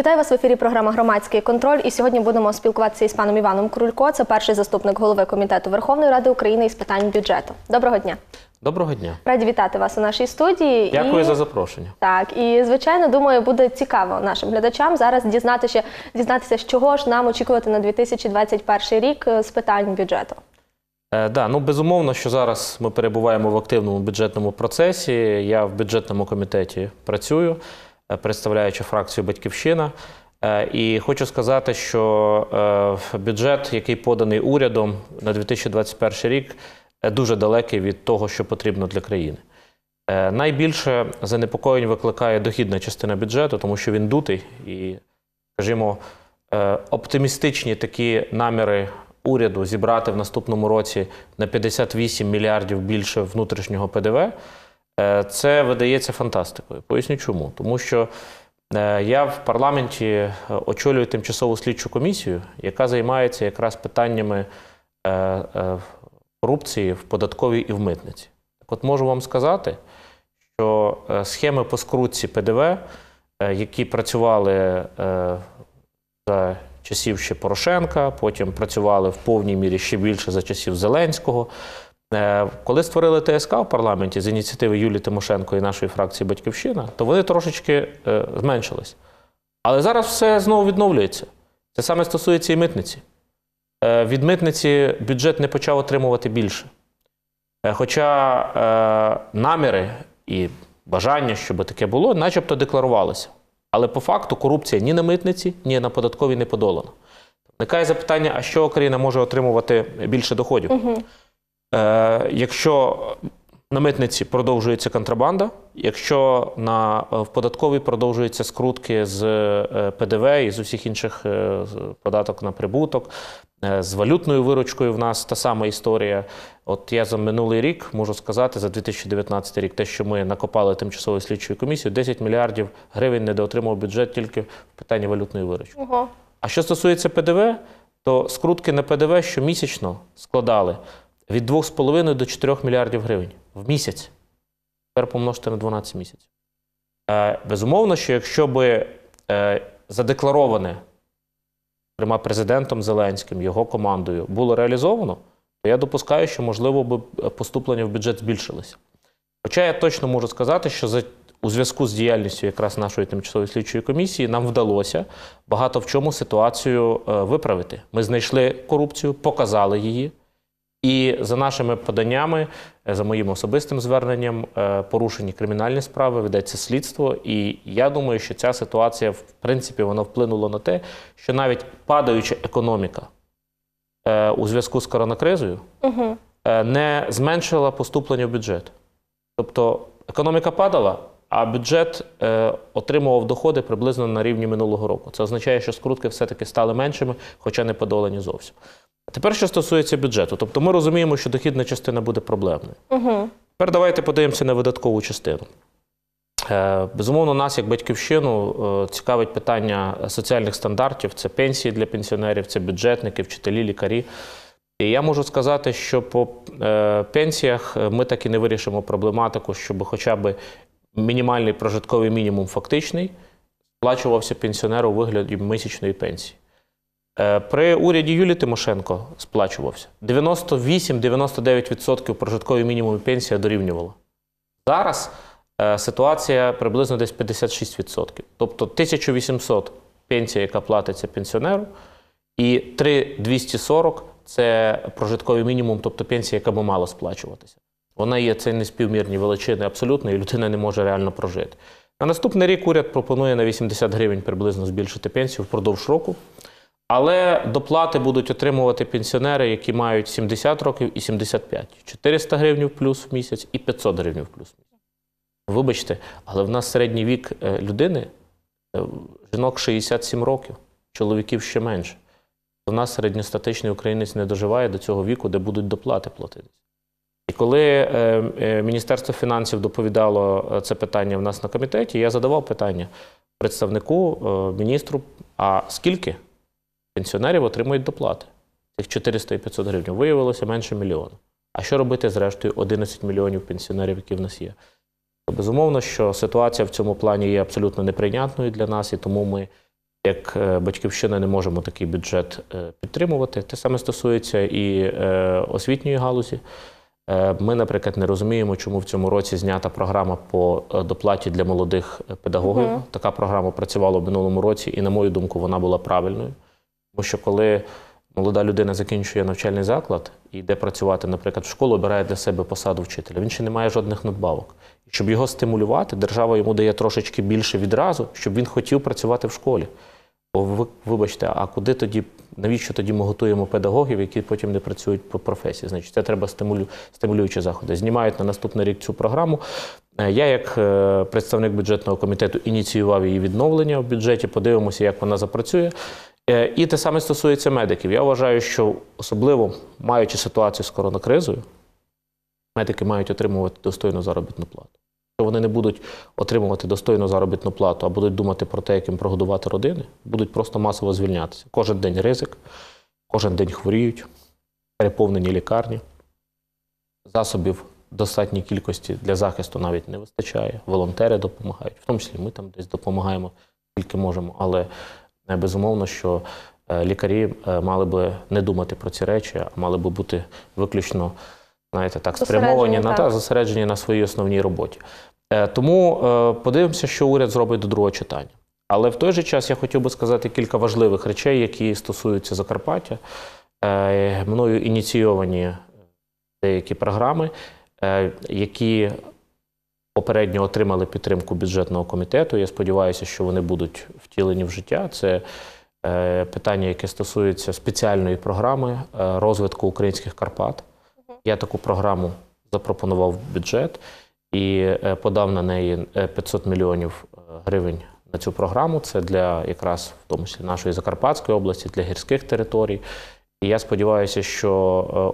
Вітаю вас в ефірі. Програма Громадський контроль. І сьогодні будемо спілкуватися із паном Іваном Крулько. Це перший заступник голови комітету Верховної Ради України із питань бюджету. Доброго дня. Доброго дня, раді вітати вас у нашій студії. Дякую і... за запрошення. Так і звичайно, думаю, буде цікаво нашим глядачам зараз дізнатися, дізнатися, з чого ж нам очікувати на 2021 рік е, з питань бюджету. Е, да, ну безумовно, що зараз ми перебуваємо в активному бюджетному процесі. Я в бюджетному комітеті працюю. Е, представляючи фракцію Батьківщина. Е, і хочу сказати, що е, бюджет, який поданий урядом на 2021 рік, дуже далекий від того, що потрібно для країни. Найбільше занепокоєнь викликає дохідна частина бюджету, тому що він дутий, і, скажімо, оптимістичні такі наміри уряду зібрати в наступному році на 58 мільярдів більше внутрішнього ПДВ. Е, це видається фантастикою. Поясню чому. Тому що е, я в парламенті е, очолюю тимчасову слідчу комісію, яка займається якраз питаннями корупції в податковій і в митниці. Так от можу вам сказати, що схеми по скрутці ПДВ, які працювали за часів ще Порошенка, потім працювали в повній мірі ще більше за часів Зеленського. Е, коли створили ТСК в парламенті з ініціативи Юлії Тимошенко і нашої фракції Батьківщина, то вони трошечки е, зменшились. Але зараз все знову відновлюється. Це саме стосується і митниці. Е, від митниці бюджет не почав отримувати більше. Хоча наміри і бажання, щоб таке було, начебто декларувалися. Але по факту корупція ні на митниці, ні на податковій не подолана. Виникає запитання, а що Україна може отримувати більше доходів? Угу. Е, якщо на митниці продовжується контрабанда, якщо на е, в податковій продовжуються скрутки з е, ПДВ і з усіх інших податок на прибуток, з валютною виручкою в нас та сама історія. От я за минулий рік можу сказати за 2019 рік, те, що ми накопали тимчасовою слідчою комісією, 10 мільярдів гривень недоотримав бюджет тільки в питанні валютної виручки. Ого. А що стосується ПДВ, то скрутки на ПДВ щомісячно складали від 2,5 до 4 мільярдів гривень в місяць. Тепер помножте на 12 місяців. Е, безумовно, що якщо би е, задеклароване, зокрема, президентом Зеленським, його командою, було реалізовано, то я допускаю, що, можливо, би е, поступлення в бюджет збільшилося. Хоча я точно можу сказати, що за у зв'язку з діяльністю якраз нашої тимчасової слідчої комісії нам вдалося багато в чому ситуацію виправити. Ми знайшли корупцію, показали її. І за нашими поданнями, е, за моїм особистим зверненням, е, порушені кримінальні справи, ведеться слідство. І я думаю, що ця ситуація, в принципі, вона вплинула на те, що навіть падаюча економіка е, у зв'язку з коронакризою угу. не зменшила поступлення в бюджет. Тобто економіка падала, а бюджет отримував доходи приблизно на рівні минулого року. Це означає, що скрутки все-таки стали меншими, хоча не подолані зовсім. Тепер, що стосується бюджету, тобто ми розуміємо, що дохідна частина буде проблемною. Угу. Тепер давайте подивимося на видаткову частину. Е, безумовно, нас, як батьківщину, е, цікавить питання соціальних стандартів: це пенсії для пенсіонерів, це бюджетники, вчителі, лікарі. І я можу сказати, що по е, пенсіях ми так і не вирішимо проблематику, щоб хоча б мінімальний прожитковий мінімум фактичний сплачувався пенсіонеру у вигляді місячної пенсії. Е, при уряді Юлі Тимошенко сплачувався. 98-99% прожиткової мінімуму пенсія дорівнювала. Зараз е, ситуація приблизно десь 56%. Тобто 1800 пенсія, яка платиться пенсіонеру, і 3240 це прожитковий мінімум, тобто пенсія, яка би мала сплачуватися. Вона є це неспівмірні величини абсолютно, і людина не може реально прожити. На наступний рік уряд пропонує на 80 гривень приблизно збільшити пенсію впродовж року. Але доплати будуть отримувати пенсіонери, які мають 70 років і 75. 400 гривень плюс в місяць і 500 гривень плюс в місяць. Вибачте, але в нас середній вік е, людини е, жінок 67 років, чоловіків ще менше. У нас середньостатичний українець не доживає до цього віку, де будуть доплати платитися. І коли е, Міністерство фінансів доповідало це питання в нас на комітеті, я задавав питання представнику, міністру: а скільки? пенсіонерів отримують доплати. Цих 400 і 500 гривень виявилося менше мільйона. А що робити зрештою, 11 мільйонів пенсіонерів, які в нас є? То безумовно, що ситуація в цьому плані є абсолютно неприйнятною для нас, і тому ми, як е, батьківщина, не можемо такий бюджет е, підтримувати. Те саме стосується і е, освітньої галузі. Ми, наприклад, не розуміємо, чому в цьому році знята програма по доплаті для молодих педагогів. Угу. Така програма працювала в минулому році, і, на мою думку, вона була правильною. Тому що коли молода людина закінчує навчальний заклад і йде працювати, наприклад, в школу, обирає для себе посаду вчителя, він ще не має жодних надбавок. І щоб його стимулювати, держава йому дає трошечки більше відразу, щоб він хотів працювати в школі. Бо ви вибачте, а куди тоді, навіщо тоді ми готуємо педагогів, які потім не працюють по професії? Значить, це треба стимулю, стимулюючі заходи. Знімають на наступний рік цю програму. Е, я, як е, представник бюджетного комітету, ініціював її відновлення в бюджеті. Подивимося, як вона запрацює. Е, і те саме стосується медиків. Я вважаю, що особливо маючи ситуацію з коронакризою, медики мають отримувати достойну заробітну плату. Якщо вони не будуть отримувати достойну заробітну плату, а будуть думати про те, яким прогодувати родини, будуть просто масово звільнятися. Кожен день ризик, кожен день хворіють, переповнені лікарні, засобів достатньої кількості для захисту навіть не вистачає. Волонтери допомагають, в тому числі ми там десь допомагаємо, скільки можемо. але Е, безумовно, що е, лікарі е, мали би не думати про ці речі, а мали би бути виключно знаєте, так спрямовані на та зосереджені на своїй основній роботі. Тому подивимося, що уряд зробить до другого читання. Але в той же час я хотів би сказати кілька важливих речей, які стосуються Закарпаття. Мною ініційовані деякі програми, які попередньо отримали підтримку бюджетного комітету. Я сподіваюся, що вони будуть втілені в життя. Це е, питання, яке стосується спеціальної програми е, розвитку українських Карпат. Я таку програму запропонував в бюджет і е, подав на неї 500 мільйонів гривень. На цю програму це для якраз в тому числі нашої Закарпатської області, для гірських територій. І я сподіваюся, що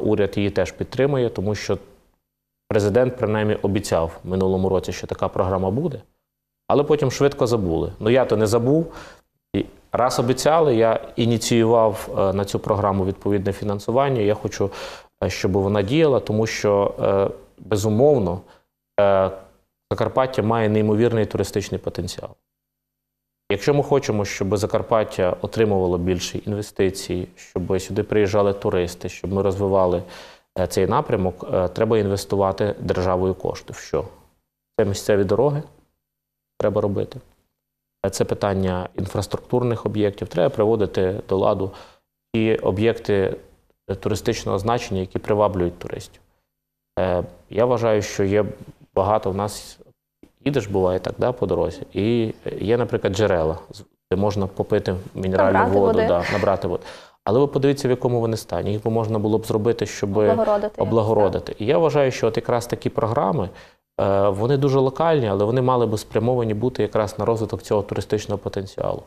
уряд її теж підтримує, тому що Президент принаймні обіцяв минулому році, що така програма буде, але потім швидко забули. Ну я то не забув. І Раз обіцяли, я ініціював е, на цю програму відповідне фінансування. Я хочу, е, щоб вона діяла, тому що е, безумовно Закарпаття має неймовірний туристичний потенціал. Якщо ми хочемо, щоб Закарпаття отримувало більше інвестицій, щоб сюди приїжджали туристи, щоб ми розвивали. Е, цей напрямок, е, треба інвестувати державою кошти. В що? Це місцеві дороги треба робити. Е, це питання інфраструктурних об'єктів. Треба приводити до ладу і об'єкти туристичного значення, які приваблюють туристів. Я вважаю, що є багато в нас їдеш, буває так, да, по дорозі. І є, наприклад, джерела, де можна купити мінеральну набрати воду, Да, набрати воду. Але ви подивіться, в якому вони стані. Їх можна було б зробити, щоб облагородити. облагородити. І я вважаю, що от якраз такі програми. Е, вони дуже локальні, але вони мали б спрямовані бути якраз на розвиток цього туристичного потенціалу.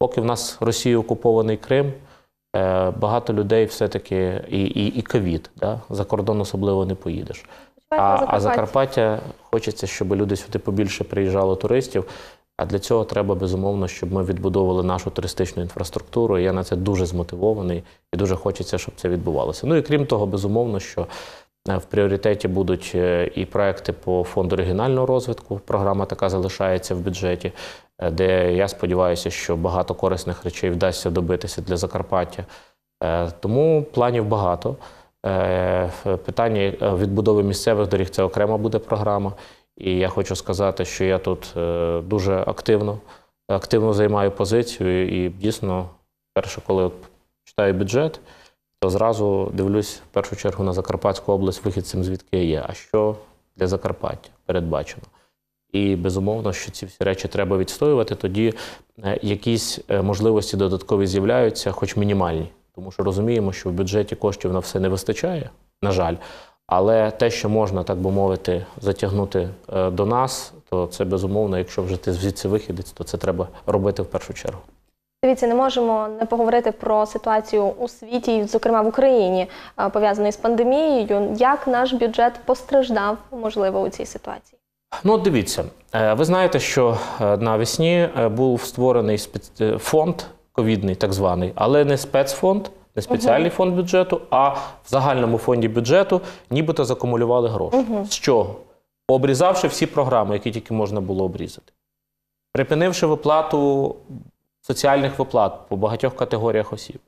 Поки в нас Росією окупований Крим, е, багато людей все-таки і і, і ковід, да? за кордон особливо не поїдеш. А, а Закарпаття хочеться, щоб люди сюди побільше приїжджало туристів. А для цього треба безумовно, щоб ми відбудовували нашу туристичну інфраструктуру. Я на це дуже змотивований і дуже хочеться, щоб це відбувалося. Ну і крім того, безумовно, що е, в пріоритеті будуть е, і проекти по фонду регіонального розвитку. Програма така залишається в бюджеті, е, де я сподіваюся, що багато корисних речей вдасться добитися для Закарпаття. Тому планів багато. Питання відбудови місцевих доріг це окрема буде програма. І я хочу сказати, що я тут е, дуже активно активно займаю позицію. І дійсно, перше, коли читаю бюджет, то зразу дивлюсь в першу чергу на Закарпатську область вихідцем, звідки є. А що для Закарпаття передбачено? І безумовно, що ці всі речі треба відстоювати. Тоді е, якісь е, можливості додаткові з'являються, хоч мінімальні, тому що розуміємо, що в бюджеті коштів на все не вистачає, на жаль. Але те, що можна, так би мовити, затягнути е, до нас, то це безумовно, якщо вже ти звідси вихідець, то це треба робити в першу чергу. Дивіться, не можемо не поговорити про ситуацію у світі, зокрема в Україні, е, пов'язаної з пандемією. Як наш бюджет постраждав, можливо, у цій ситуації? Ну, дивіться, е, ви знаєте, що навесні був створений фонд ковідний, так званий, але не спецфонд не спеціальний фонд бюджету, а в загальному фонді бюджету нібито закумулювали гроші. З чого? Обрізавши всі програми, які тільки можна було обрізати, припинивши виплату соціальних виплат по багатьох категоріях осіб.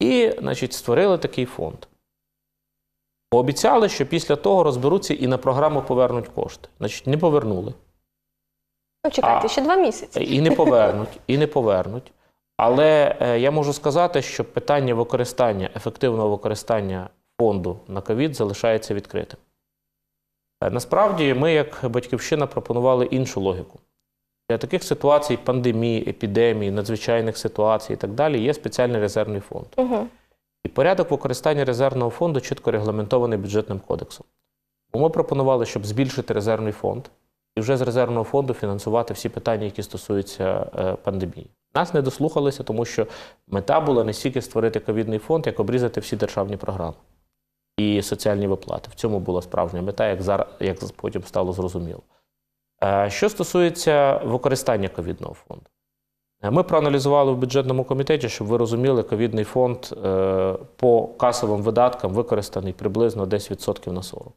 І, значить, створили такий фонд. Пообіцяли, що після того розберуться і на програму повернуть кошти. Значить, не повернули. Ну, чекайте, а, ще два місяці. І не повернуть, і не повернуть. Але е, я можу сказати, що питання використання, ефективного використання фонду на ковід залишається відкритим. Е, насправді, ми, як батьківщина, пропонували іншу логіку. Для таких ситуацій, пандемії, епідемії, надзвичайних ситуацій і так далі, є спеціальний резервний фонд. Угу. І порядок використання резервного фонду чітко регламентований бюджетним кодексом. Бо ми пропонували, щоб збільшити резервний фонд і вже з резервного фонду фінансувати всі питання, які стосуються е, пандемії. Нас не дослухалися, тому що мета була не стільки створити ковідний фонд, як обрізати всі державні програми і соціальні виплати. В цьому була справжня мета, як зараз, як потім стало зрозуміло. Е, що стосується використання ковідного фонду, е, ми проаналізували в бюджетному комітеті, щоб ви розуміли, ковідний фонд е, по касовим видаткам використаний приблизно десь відсотків на 40.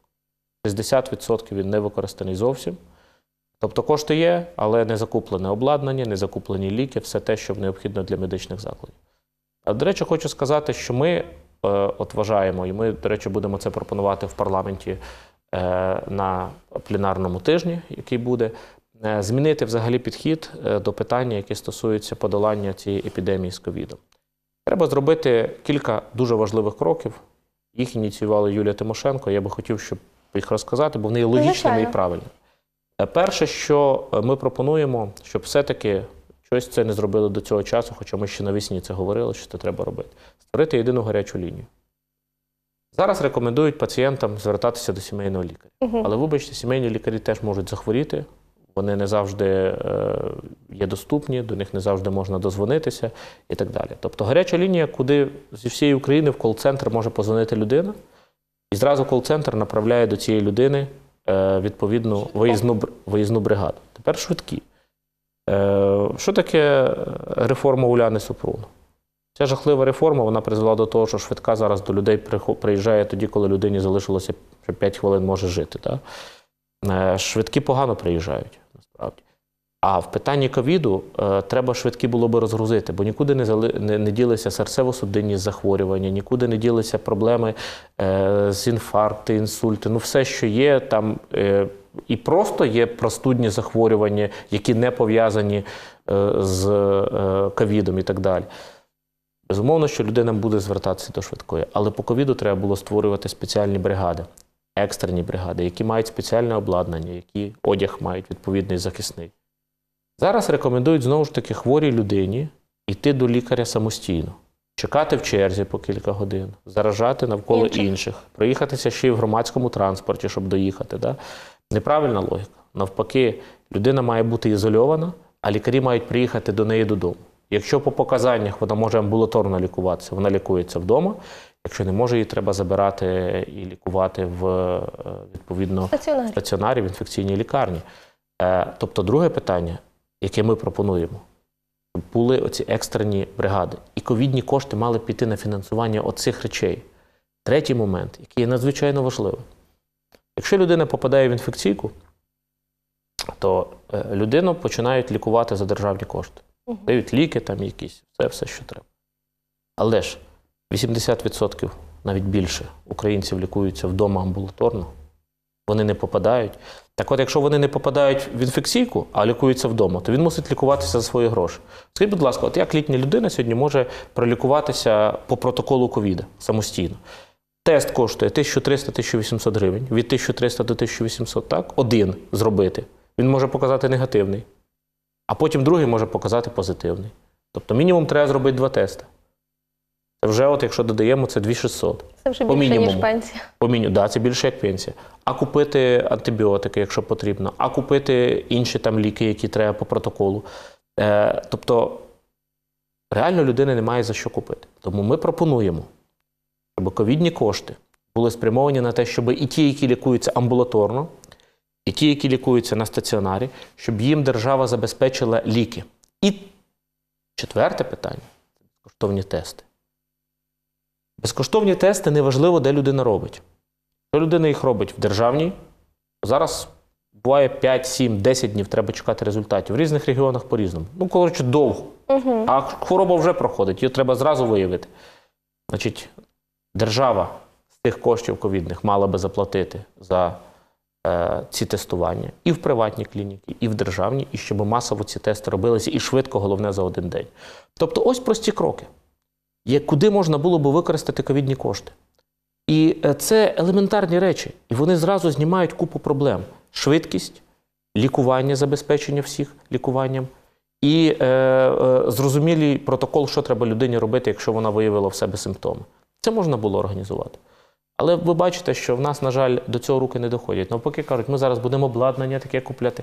60% він не використаний зовсім. Тобто кошти є, але не закуплене обладнання, не закуплені ліки, все те, що необхідно для медичних закладів. А до речі, хочу сказати, що ми е, от вважаємо, і ми, до речі, будемо це пропонувати в парламенті е, на пленарному тижні, який буде, е, змінити взагалі підхід е, до питання, які стосуються подолання цієї епідемії з ковідом. Треба зробити кілька дуже важливих кроків. Їх ініціювала Юлія Тимошенко. Я би хотів, щоб їх розказати, бо вони є логічними і правильними. Е, перше, що е, ми пропонуємо, щоб все-таки щось це не зробили до цього часу, хоча ми ще навісні це говорили, що це треба робити. Створити єдину гарячу лінію. Зараз рекомендують пацієнтам звертатися до сімейного лікаря. Угу. Але вибачте, сімейні лікарі теж можуть захворіти, вони не завжди е, є доступні, до них не завжди можна дозвонитися і так далі. Тобто гаряча лінія, куди зі всієї України в кол-центр може позвонити людина, і зразу кол-центр направляє до цієї людини Е, відповідну виїзну виїзну бригаду. Тепер швидкі. Е, що таке реформа Уляни Супрун? Ця жахлива реформа вона призвела до того, що швидка зараз до людей приїжджає тоді, коли людині залишилося 5 хвилин може жити. Так? Е, швидкі погано приїжджають насправді. А в питанні ковіду е, треба швидкі було би розгрузити, бо нікуди не зали... не, не ділися серцево-судинні захворювання, нікуди не ділися проблеми е, з інфаркти, інсульти. Ну все, що є там. Е, і просто є простудні захворювання, які не пов'язані е, з е, ковідом і так далі. Безумовно, що людина буде звертатися до швидкої, але по ковіду треба було створювати спеціальні бригади, екстрені бригади, які мають спеціальне обладнання, які одяг мають відповідний захисний. Зараз рекомендують знову ж таки хворій людині йти до лікаря самостійно, чекати в черзі по кілька годин, заражати навколо інших, інших проїхатися ще й в громадському транспорті, щоб доїхати. Да? Неправильна логіка. Навпаки, людина має бути ізольована, а лікарі мають приїхати до неї додому. Якщо по показаннях вона може амбулаторно лікуватися, вона лікується вдома. Якщо не може, її треба забирати і лікувати в е, відповідно стаціонарі в інфекційній лікарні. Е, тобто, друге питання яке ми пропонуємо. Були оці екстрені бригади, і ковідні кошти мали піти на фінансування оцих речей. Третій момент, який є надзвичайно важливим. Якщо людина попадає в інфекційку, то е, людину починають лікувати за державні кошти. Дають ліки, там якісь, все, все, що треба. Але ж 80%, навіть більше, українців лікуються вдома амбулаторно вони не попадають. Так от, якщо вони не попадають в інфекційку, а лікуються вдома, то він мусить лікуватися за свої гроші. Скажіть, будь ласка, от як літня людина сьогодні може пролікуватися по протоколу ковіда самостійно? Тест коштує 1300-1800 гривень, від 1300 до 1800, так? Один зробити. Він може показати негативний, а потім другий може показати позитивний. Тобто мінімум треба зробити два тести. Це Вже, от, якщо додаємо, це 2600. Це вже більше, мінімуму. ніж пенсія. По мінімуму, да, це більше як пенсія. А купити антибіотики, якщо потрібно, а купити інші там ліки, які треба по протоколу. Е, Тобто реально людини немає за що купити. Тому ми пропонуємо, щоб ковідні кошти були спрямовані на те, щоб і ті, які лікуються амбулаторно, і ті, які лікуються на стаціонарі, щоб їм держава забезпечила ліки. І четверте питання це безкоштовні тести. Безкоштовні тести неважливо, де людина робить. Що людина їх робить в державній, зараз буває 5, 7, 10 днів треба чекати результатів. В різних регіонах по-різному. Ну, коротше, довго. Угу. А хвороба вже проходить, її треба зразу виявити. Значить, держава з тих коштів ковідних мала би заплатити за е, ці тестування і в приватні клініки, і в державні, і щоб масово ці тести робилися і швидко, головне, за один день. Тобто, ось прості кроки куди можна було би використати ковідні кошти. І е, це елементарні речі. І вони зразу знімають купу проблем: швидкість, лікування, забезпечення всіх лікуванням. І е, е, зрозумілий протокол, що треба людині робити, якщо вона виявила в себе симптоми. Це можна було організувати. Але ви бачите, що в нас, на жаль, до цього руки не доходять. Навпаки, кажуть, ми зараз будемо обладнання таке купляти.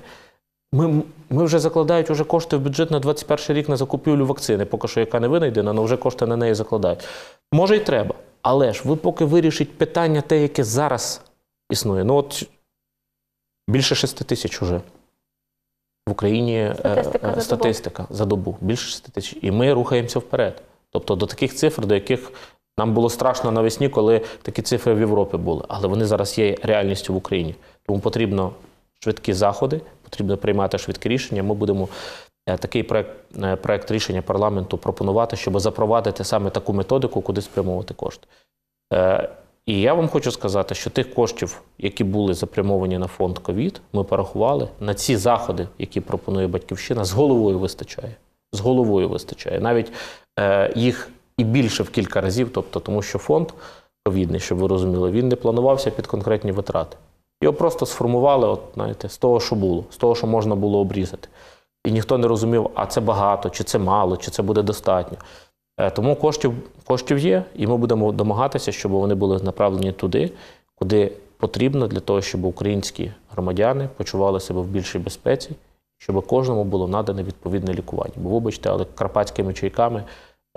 Ми ми вже закладають уже кошти в бюджет на 21 рік на закупівлю вакцини, поки що яка не винайдена, але ну, вже кошти на неї закладають. Може й треба, але ж ви поки вирішить питання те, яке зараз існує. Ну от більше 6 тисяч уже в Україні е, статистика, е, е, статистика за, добу. за добу. Більше 6 тисяч. І ми рухаємося вперед. Тобто до таких цифр, до яких нам було страшно навесні, коли такі цифри в Європі були. Але вони зараз є реальністю в Україні. Тому потрібно швидкі заходи потрібно приймати швидкі рішення. Ми будемо е, такий проект, е, проект рішення парламенту пропонувати, щоб запровадити саме таку методику, куди спрямовувати кошти. Е, і я вам хочу сказати, що тих коштів, які були запрямовані на фонд ковід, ми порахували на ці заходи, які пропонує батьківщина, з головою вистачає. З головою вистачає. Навіть їх і більше в кілька разів, тобто тому, що фонд ковідний, щоб ви розуміли, він не планувався під конкретні витрати. Його просто сформували, от знаєте, з того, що було, з того, що можна було обрізати. І ніхто не розумів, а це багато, чи це мало, чи це буде достатньо. Е, тому коштів коштів є, і ми будемо домагатися, щоб вони були направлені туди, куди потрібно, для того, щоб українські громадяни почували себе в більшій безпеці, щоб кожному було надане відповідне лікування. Бо, вибачте, але карпатськими чайками.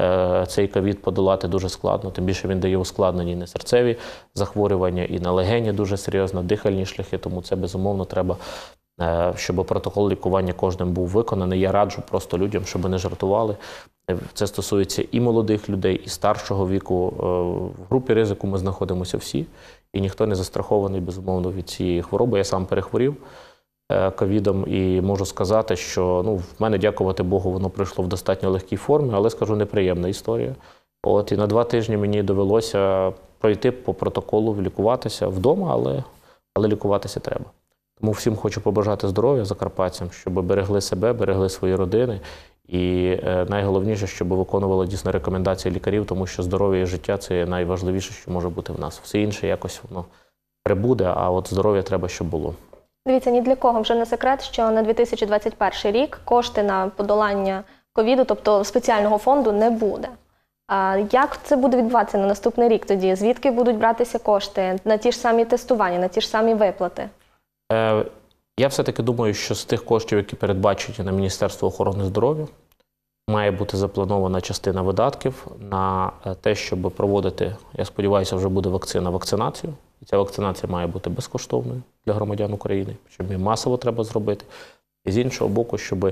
Е, цей ковід подолати дуже складно. Тим більше він дає ускладнені на серцеві захворювання, і на легені дуже серйозно, дихальні шляхи. Тому це безумовно треба, е, щоб протокол лікування кожним був виконаний. Я раджу просто людям, щоб не жартували. Е, це стосується і молодих людей, і старшого віку. В групі ризику ми знаходимося всі, і ніхто не застрахований безумовно від цієї хвороби. Я сам перехворів. Е, ковідом, і можу сказати, що ну, в мене, дякувати Богу, воно прийшло в достатньо легкій формі, але скажу неприємна історія. От і на два тижні мені довелося пройти по протоколу, лікуватися вдома, але, але лікуватися треба. Тому всім хочу побажати здоров'я закарпатцям, щоб берегли себе, берегли свої родини. І е, найголовніше, щоб виконували дійсно рекомендації лікарів, тому що здоров'я і життя це найважливіше, що може бути в нас. Все інше якось воно прибуде, а от здоров'я треба, щоб було. Дивіться, ні для кого вже не секрет, що на 2021 рік кошти на подолання ковіду, тобто спеціального фонду, не буде. А як це буде відбуватися на наступний рік тоді? Звідки будуть братися кошти на ті ж самі тестування, на ті ж самі виплати? Е, я все-таки думаю, що з тих коштів, які передбачені на Міністерство охорони здоров'я, має бути запланована частина видатків на е, те, щоб проводити, я сподіваюся, вже буде вакцина, вакцинацію. І ця вакцинація має бути безкоштовною для громадян України, що її масово треба зробити. І з іншого боку, щоб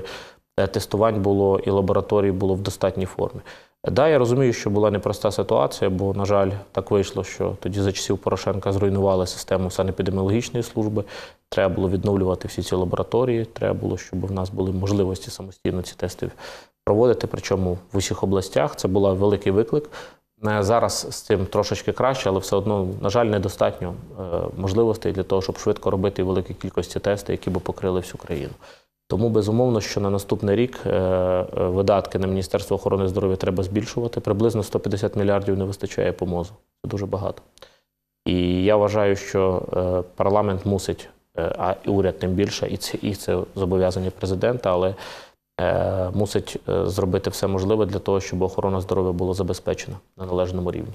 е, тестувань було і лабораторій було в достатній формі. Да, я розумію, що була непроста ситуація, бо, на жаль, так вийшло, що тоді за часів Порошенка зруйнували систему санепідеміологічної служби. Треба було відновлювати всі ці лабораторії, треба було, щоб в нас були можливості самостійно ці тести проводити. Причому в усіх областях це був великий виклик. Е, зараз з цим трошечки краще, але все одно, на жаль, недостатньо е, можливостей для того, щоб швидко робити великі кількості тестів, які б покрили всю країну. Тому безумовно, що на наступний рік е, видатки на Міністерство охорони здоров'я треба збільшувати. Приблизно 150 мільярдів не вистачає по мозу. Це дуже багато. І я вважаю, що парламент мусить, а уряд тим більше, і це, і це зобов'язання президента. але Е, мусить е, зробити все можливе для того, щоб охорона здоров'я була забезпечена на належному рівні.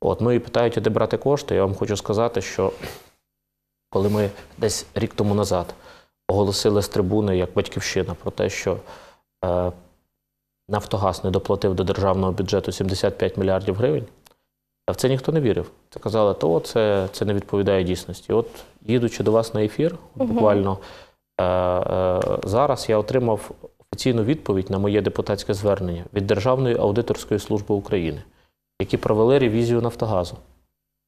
От, Ну і питають, де брати кошти. Я вам хочу сказати, що коли ми десь рік тому назад оголосили з трибуни як батьківщина про те, що е, Нафтогаз не доплатив до державного бюджету 75 мільярдів гривень, а в це ніхто не вірив. Це казали, то це це не відповідає дійсності. От, їдучи до вас на ефір, буквально е, е, зараз я отримав офіційну відповідь на моє депутатське звернення від Державної аудиторської служби України, які провели ревізію Нафтогазу.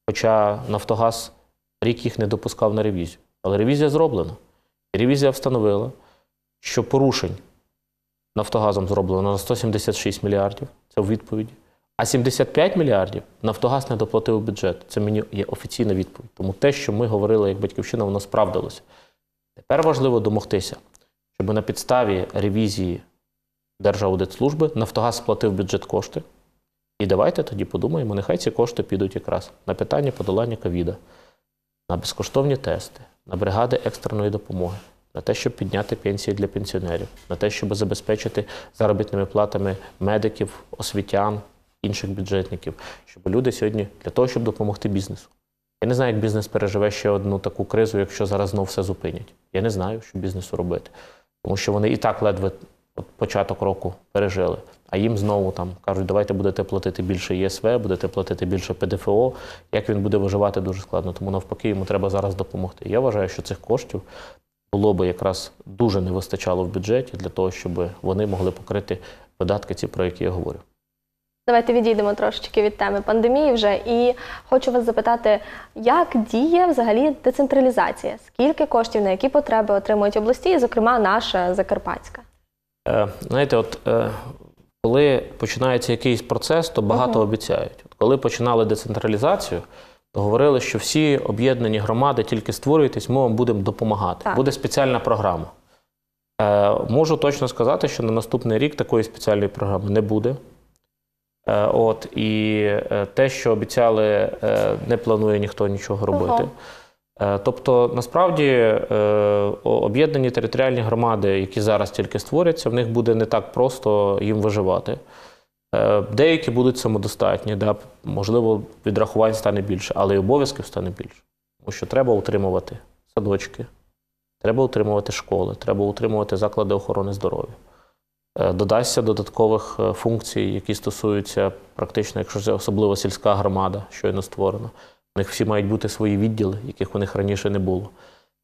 Хоча Нафтогаз рік їх не допускав на ревізію. Але ревізія зроблена. ревізія встановила, що порушень Нафтогазом зроблено на 176 мільярдів це в відповіді. А 75 мільярдів Нафтогаз не доплатив у бюджет. Це мені є офіційна відповідь. Тому те, що ми говорили як батьківщина, воно справдилося. Тепер важливо домогтися щоб на підставі ревізії Держаудитслужби Нафтогаз сплатив бюджет кошти. І давайте тоді подумаємо, нехай ці кошти підуть якраз на питання подолання ковіда, на безкоштовні тести, на бригади екстреної допомоги, на те, щоб підняти пенсії для пенсіонерів, на те, щоб забезпечити заробітними платами медиків, освітян, інших бюджетників, щоб люди сьогодні для того, щоб допомогти бізнесу. Я не знаю, як бізнес переживе ще одну таку кризу, якщо зараз знову все зупинять. Я не знаю, що бізнесу робити тому що вони і так ледве початок року пережили. А їм знову там кажуть, давайте будете платити більше ЄСВ, будете платити більше ПДФО. Як він буде виживати, дуже складно. Тому навпаки, йому треба зараз допомогти. Я вважаю, що цих коштів було би якраз дуже не вистачало в бюджеті для того, щоб вони могли покрити видатки, ці про які я говорю. Давайте відійдемо трошечки від теми пандемії вже. І хочу вас запитати, як діє взагалі децентралізація? Скільки коштів на які потреби отримують області, і, зокрема, наша Закарпатська? Е, знаєте, от е, коли починається якийсь процес, то багато угу. обіцяють. От Коли починали децентралізацію, то говорили, що всі об'єднані громади тільки створюєтесь, ми вам будемо допомагати. Так. Буде спеціальна програма. Е, Можу точно сказати, що на наступний рік такої спеціальної програми не буде. Е, от і е, те, що обіцяли, е, не планує ніхто нічого робити. Ага. Тобто, насправді, об'єднані територіальні громади, які зараз тільки створяться, в них буде не так просто їм виживати. Деякі будуть самодостатні, да, можливо, відрахувань стане більше, але й обов'язків стане більше. Тому що треба утримувати садочки, треба утримувати школи, треба утримувати заклади охорони здоров'я. Е, додасться додаткових е, функцій, які стосуються практично, якщо це особливо сільська громада, щойно створена. У них всі мають бути свої відділи, яких у них раніше не було,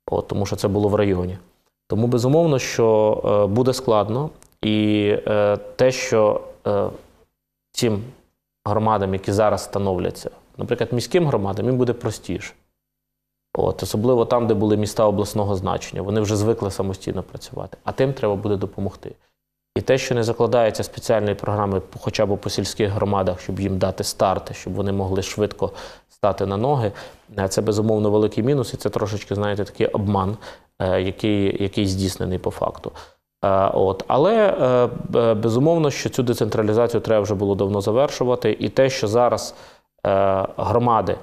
От, тому що це було в районі. Тому безумовно, що е, буде складно, і те, що цим громадам, які зараз становляться, наприклад, міським громадам, їм буде простіше. От, Особливо там, де були міста обласного значення, вони вже звикли самостійно працювати, а тим треба буде допомогти. І те, що не закладається спеціальної програми, хоча б по сільських громадах, щоб їм дати старт, щоб вони могли швидко стати на ноги, е, це безумовно великий мінус, і це трошечки, знаєте, такий обман, е, який який здійснений по факту. Е, от. Але безумовно, що цю децентралізацію треба вже було давно завершувати. І те, що зараз громади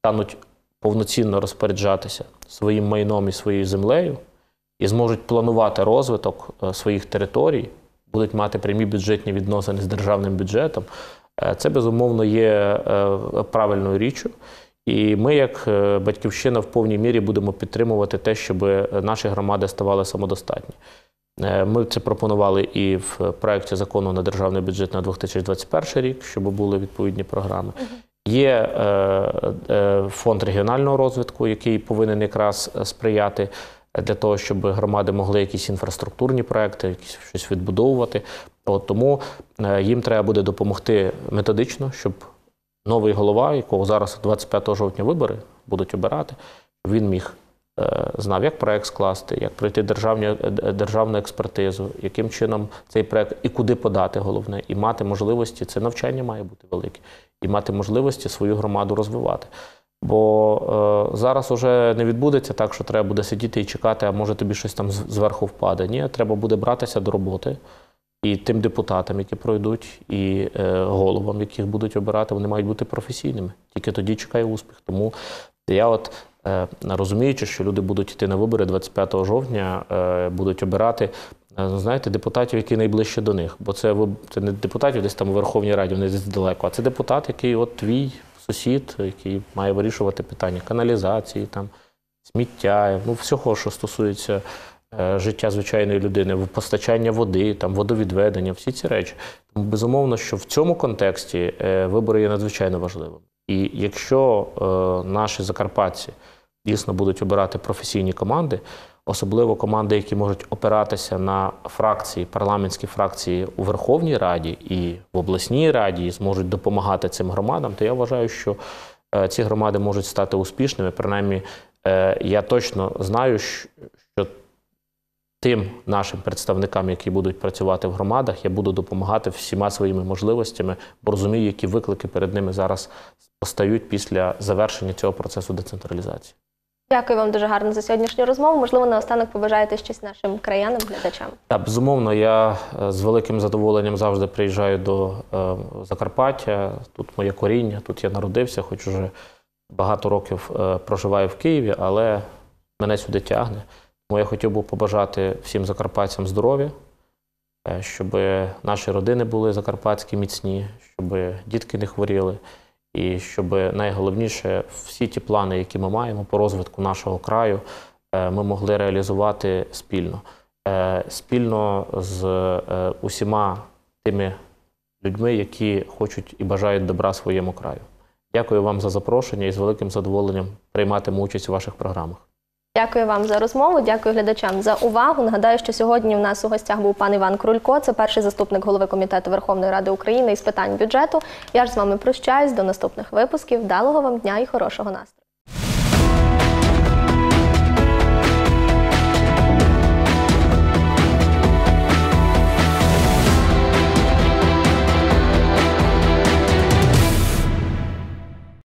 стануть повноцінно розпоряджатися своїм майном і своєю землею, і зможуть планувати розвиток своїх територій будуть мати прямі бюджетні відносини з державним бюджетом. Е, це безумовно є е, правильною річчю. І ми, як е, батьківщина, в повній мірі будемо підтримувати те, щоб наші громади ставали самодостатні. Ми це пропонували і в проєкті закону на державний бюджет на 2021 рік, щоб були відповідні програми. Є фонд регіонального розвитку, який повинен якраз сприяти для того, щоб громади могли якісь інфраструктурні проекти, якісь щось відбудовувати. От тому е, їм треба буде допомогти методично, щоб новий голова, якого зараз 25 жовтня вибори будуть обирати, він міг. Е, знав, як проект скласти, як пройти державну е, державну експертизу, яким чином цей проект і куди подати, головне, і мати можливості це навчання має бути велике, і мати можливості свою громаду розвивати. Бо е, зараз уже не відбудеться так, що треба буде сидіти і чекати, а може тобі щось там зверху впаде. Ні, треба буде братися до роботи. І тим депутатам, які пройдуть, і е, головам, яких будуть обирати, вони мають бути професійними. Тільки тоді чекає успіх. Тому я от е, розуміючи, що люди будуть йти на вибори 25 жовтня, е, будуть обирати. Е, знаєте, депутатів, які найближче до них, бо це це не депутатів, десь там у Верховній Раді, вони десь далеко, а це депутат, який от твій сусід, який має вирішувати питання каналізації, там, сміття, ну, всього, що стосується е, життя звичайної людини, постачання води, там, водовідведення, всі ці речі. Тому безумовно, що в цьому контексті е, вибори є надзвичайно важливими. І якщо е, наші закарпатці дійсно будуть обирати професійні команди особливо команди, які можуть опиратися на фракції, парламентські фракції у Верховній Раді і в обласній раді, і зможуть допомагати цим громадам, то я вважаю, що е, ці громади можуть стати успішними. Принаймні, е, я точно знаю, що тим нашим представникам, які будуть працювати в громадах, я буду допомагати всіма своїми можливостями, бо розумію, які виклики перед ними зараз постають після завершення цього процесу децентралізації. Дякую вам дуже гарно за сьогоднішню розмову. Можливо, наостанок побажаєте щось нашим краянам, глядачам. Так, безумовно, я е, з великим задоволенням завжди приїжджаю до е, Закарпаття. Тут моє коріння, тут я народився, хоч уже багато років е, проживаю в Києві, але мене сюди тягне. Тому я хотів би побажати всім закарпатцям здоров'я, щоб наші родини були закарпатські міцні, щоб дітки не хворіли. І щоб найголовніше всі ті плани, які ми маємо по розвитку нашого краю, е, ми могли реалізувати спільно, е, спільно з е, усіма тими людьми, які хочуть і бажають добра своєму краю. Дякую вам за запрошення і з великим задоволенням прийматиму участь у ваших програмах. Дякую вам за розмову. Дякую глядачам за увагу. Нагадаю, що сьогодні в нас у гостях був пан Іван Крулько. Це перший заступник голови комітету Верховної Ради України із питань бюджету. Я ж з вами прощаюсь до наступних випусків. Далого вам дня і хорошого настрою.